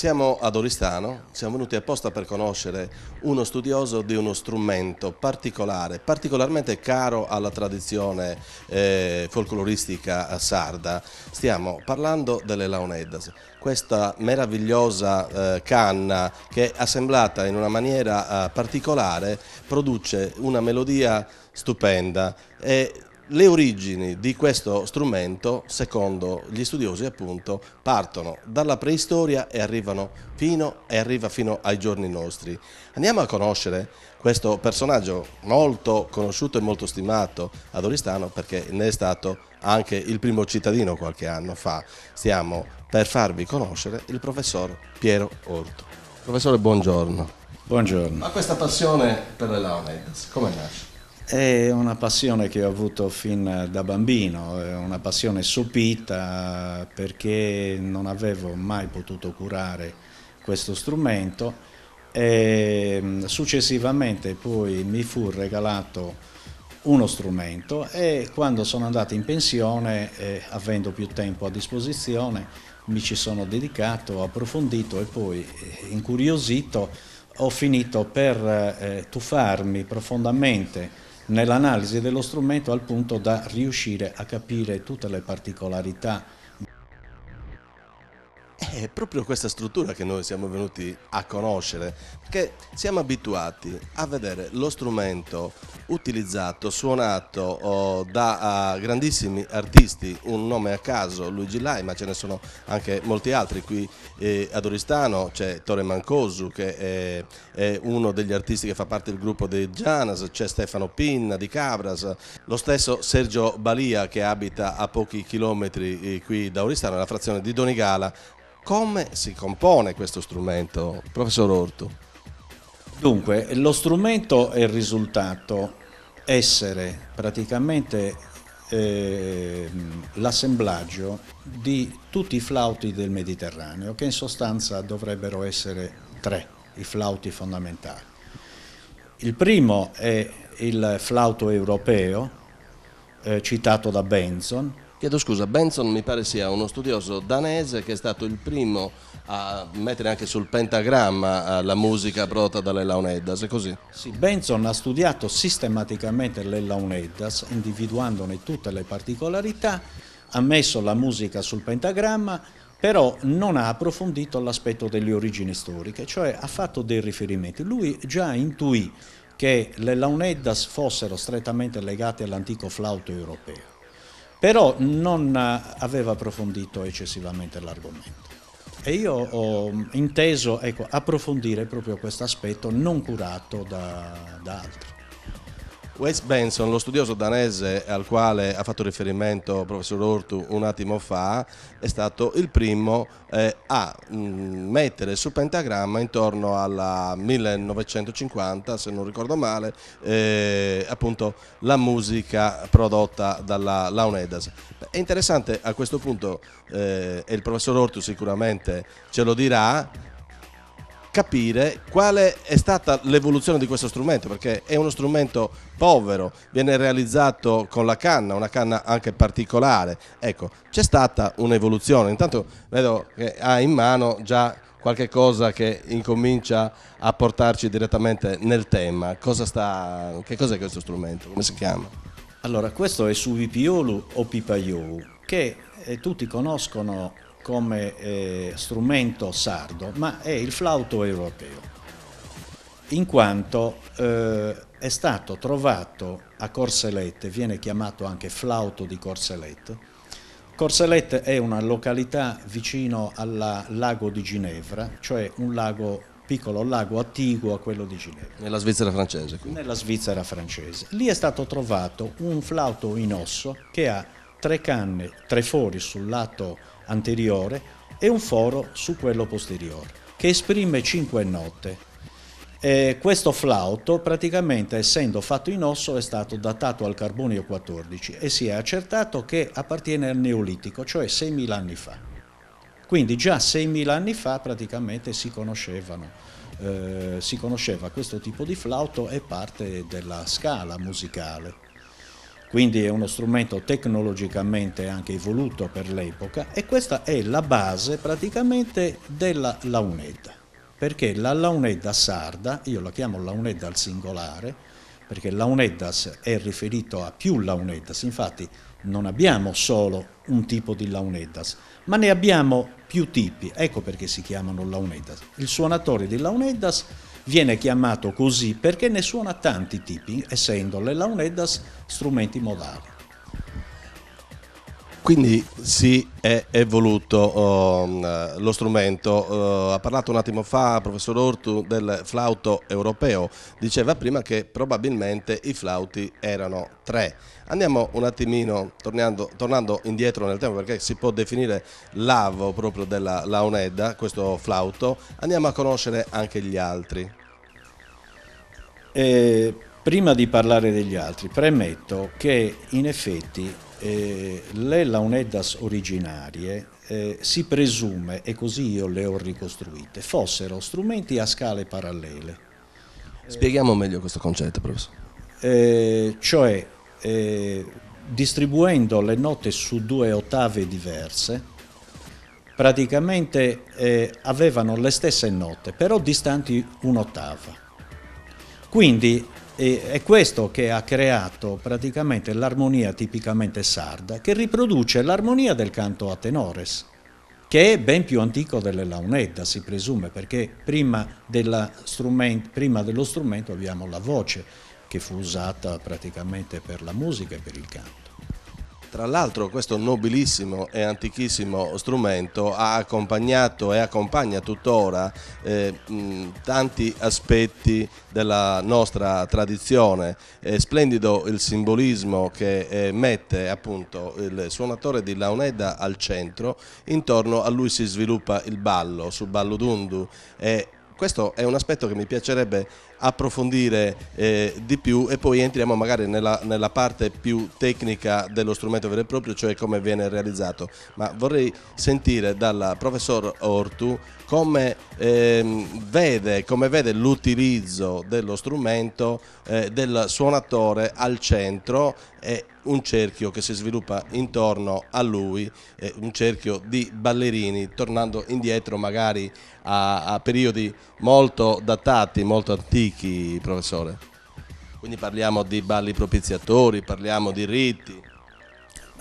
Siamo ad Oristano, siamo venuti apposta per conoscere uno studioso di uno strumento particolare, particolarmente caro alla tradizione eh, folcloristica sarda. Stiamo parlando delle Laonedas, questa meravigliosa eh, canna che assemblata in una maniera eh, particolare produce una melodia stupenda e le origini di questo strumento, secondo gli studiosi appunto, partono dalla preistoria e, fino, e arriva fino ai giorni nostri. Andiamo a conoscere questo personaggio molto conosciuto e molto stimato ad Oristano perché ne è stato anche il primo cittadino qualche anno fa. Stiamo per farvi conoscere il professor Piero Orto. Professore, buongiorno. Buongiorno. Ma questa passione per le Launedas come nasce? È una passione che ho avuto fin da bambino, una passione sopita perché non avevo mai potuto curare questo strumento e mm, successivamente poi mi fu regalato uno strumento e quando sono andato in pensione, eh, avendo più tempo a disposizione, mi ci sono dedicato, ho approfondito e poi eh, incuriosito ho finito per eh, tuffarmi profondamente nell'analisi dello strumento al punto da riuscire a capire tutte le particolarità è proprio questa struttura che noi siamo venuti a conoscere, perché siamo abituati a vedere lo strumento utilizzato, suonato oh, da uh, grandissimi artisti, un nome a caso, Luigi Lai, ma ce ne sono anche molti altri. Qui eh, ad Oristano c'è Tore Mancosu, che è, è, uno degli artisti che fa parte del gruppo dei Gianas, c'è Stefano Pinna di Cabras, lo stesso Sergio Balia che abita a pochi chilometri eh, qui da Oristano, nella frazione di Donigala, come si compone questo strumento, professor Ortu? Dunque, lo strumento è il risultato essere praticamente eh, l'assemblaggio di tutti i flauti del Mediterraneo, che in sostanza dovrebbero essere tre, i flauti fondamentali. Il primo è il flauto europeo, eh, citato da Benson, Chiedo scusa, Benson mi pare sia uno studioso danese che è stato il primo a mettere anche sul pentagramma eh, la musica prodotta dalle Launeddas, è così? Sì, Benson ha studiato sistematicamente le Launeddas, individuandone tutte le particolarità, ha messo la musica sul pentagramma, però non ha approfondito l'aspetto delle origini storiche, cioè ha fatto dei riferimenti. Lui già intuì che le Launeddas fossero strettamente legate all'antico flauto europeo però non aveva approfondito eccessivamente l'argomento. E io ho inteso ecco, approfondire proprio questo aspetto non curato da, da altri. Wes Benson, lo studioso danese al quale ha fatto riferimento il professor Ortu un attimo fa, è stato il primo eh, a mm, mettere sul pentagramma intorno alla 1950, se non ricordo male, eh, appunto la musica prodotta dalla Launedas. È interessante a questo punto, eh, e il professor Ortu sicuramente ce lo dirà, capire quale è stata l'evoluzione di questo strumento, perché è uno strumento povero, viene realizzato con la canna, una canna anche particolare. Ecco, c'è stata un'evoluzione. Intanto vedo che ha in mano già qualche cosa che incomincia a portarci direttamente nel tema. Cosa sta, che cos'è questo strumento? Come si chiama? Allora, questo è Suvipiolu o Pipaiolu, che eh, tutti conoscono come eh, strumento sardo, ma è il flauto europeo, in quanto eh, è stato trovato a Corselette, viene chiamato anche flauto di Corselette. Corselette è una località vicino al lago di Ginevra, cioè un lago piccolo lago attiguo a quello di Ginevra. Nella Svizzera francese. Quindi. Nella Svizzera francese. Lì è stato trovato un flauto in osso che ha tre canne, tre fori sul lato anteriore e un foro su quello posteriore, che esprime cinque note. E questo flauto, praticamente essendo fatto in osso, è stato datato al carbonio 14 e si è accertato che appartiene al Neolitico, cioè 6.000 anni fa. Quindi già 6.000 anni fa praticamente si, eh, si conosceva questo tipo di flauto e parte della scala musicale quindi è uno strumento tecnologicamente anche evoluto per l'epoca e questa è la base praticamente della Launedda, perché la Launedda sarda, io la chiamo Launedda al singolare, perché Launeddas è riferito a più Launeddas, infatti non abbiamo solo un tipo di Launeddas, ma ne abbiamo più tipi, ecco perché si chiamano Launeddas. Il suonatore di Launeddas Viene chiamato così perché ne suona tanti tipi, essendo le launeddas strumenti modali. Quindi si è evoluto um, lo strumento. Uh, ha parlato un attimo fa il professor Ortu del flauto europeo. Diceva prima che probabilmente i flauti erano tre. Andiamo un attimino, tornando, tornando indietro nel tempo, perché si può definire l'avo proprio della Launedda, questo flauto. Andiamo a conoscere anche gli altri. Eh, prima di parlare degli altri, premetto che in effetti eh, le Launeddas originarie eh, si presume, e così io le ho ricostruite, fossero strumenti a scale parallele. Spieghiamo meglio questo concetto, professore. Eh, cioè, eh, distribuendo le note su due ottave diverse, praticamente eh, avevano le stesse note, però distanti un'ottava quindi è questo che ha creato praticamente l'armonia tipicamente sarda, che riproduce l'armonia del canto a tenores, che è ben più antico delle launedda, si presume, perché prima, strument prima dello strumento abbiamo la voce, che fu usata praticamente per la musica e per il canto. Tra l'altro questo nobilissimo e antichissimo strumento ha accompagnato e accompagna tuttora eh, tanti aspetti della nostra tradizione. È splendido il simbolismo che eh, mette appunto il suonatore di Launeda al centro, intorno a lui si sviluppa il ballo, sul ballo d'undu e questo è un aspetto che mi piacerebbe approfondire eh, di più e poi entriamo magari nella, nella, parte più tecnica dello strumento vero e proprio, cioè come viene realizzato. Ma vorrei sentire dal professor Ortu come, ehm, vede, come vede, l'utilizzo dello strumento eh, del suonatore al centro e un cerchio che si sviluppa intorno a lui, eh, un cerchio di ballerini, tornando indietro magari a, a periodi molto datati, molto antichi, professore. Quindi parliamo di balli propiziatori, parliamo di riti.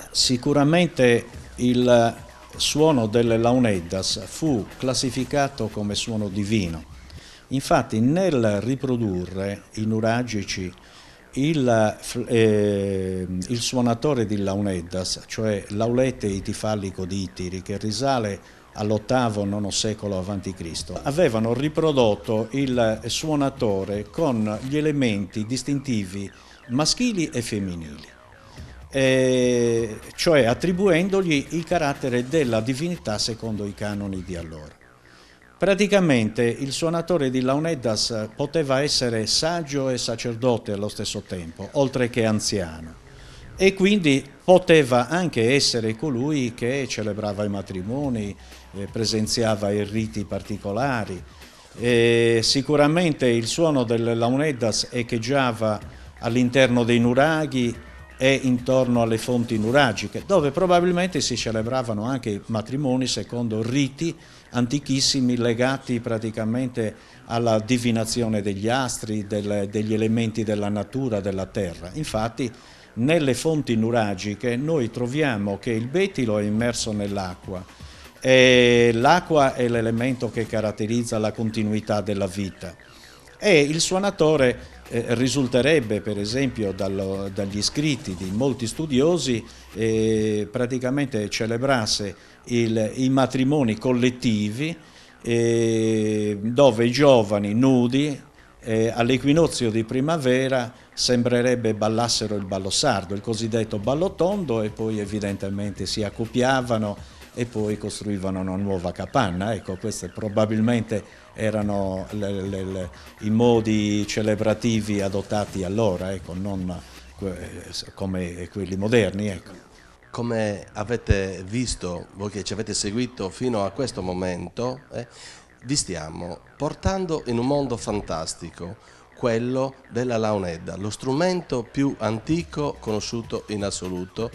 Sicuramente il suono delle launeddas fu classificato come suono divino. Infatti nel riprodurre i nuragici il, eh, il suonatore di Launeddas, cioè l'Aulete itifallico di Itiri, che risale all'VIII-IX secolo a.C., avevano riprodotto il suonatore con gli elementi distintivi maschili e femminili eh, cioè attribuendogli il carattere della divinità secondo i canoni di allora. Praticamente il suonatore di Launeddas poteva essere saggio e sacerdote allo stesso tempo, oltre che anziano e quindi poteva anche essere colui che celebrava i matrimoni, eh, presenziava i riti particolari. E sicuramente il suono delle Launeddas echeggiava all'interno dei nuraghi e intorno alle fonti nuragiche, dove probabilmente si celebravano anche matrimoni secondo riti antichissimi legati praticamente alla divinazione degli astri, del, degli elementi della natura, della terra. Infatti nelle fonti nuragiche noi troviamo che il betilo è immerso nell'acqua e l'acqua è l'elemento che caratterizza la continuità della vita e il suonatore eh, risulterebbe per esempio dallo, dagli scritti di molti studiosi eh, praticamente celebrasse il, i matrimoni collettivi eh, dove i giovani nudi eh, all'equinozio di primavera sembrerebbe ballassero il ballo sardo, il cosiddetto ballo tondo e poi evidentemente si accoppiavano e poi costruivano una nuova capanna. Ecco, questi probabilmente erano le, le, le, i modi celebrativi adottati allora, ecco, non eh, come quelli moderni. Ecco. Come avete visto, voi che ci avete seguito fino a questo momento, eh, vi stiamo portando in un mondo fantastico, quello della Launedda, lo strumento più antico conosciuto in assoluto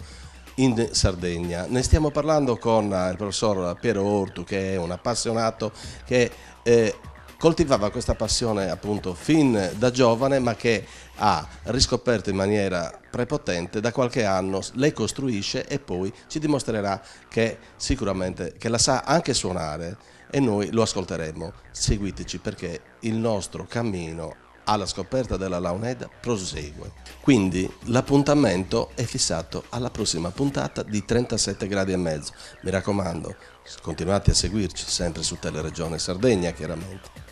in Sardegna. Ne stiamo parlando con eh, il professor Piero Ortu che è un appassionato che eh, coltivava questa passione appunto fin da giovane ma che ha riscoperto in maniera prepotente da qualche anno, lei costruisce e poi ci dimostrerà che sicuramente che la sa anche suonare e noi lo ascolteremo. Seguiteci perché il nostro cammino alla scoperta della Launeda prosegue. Quindi l'appuntamento è fissato alla prossima puntata di 37 gradi e mezzo. Mi raccomando, continuate a seguirci sempre su Teleregione Sardegna chiaramente.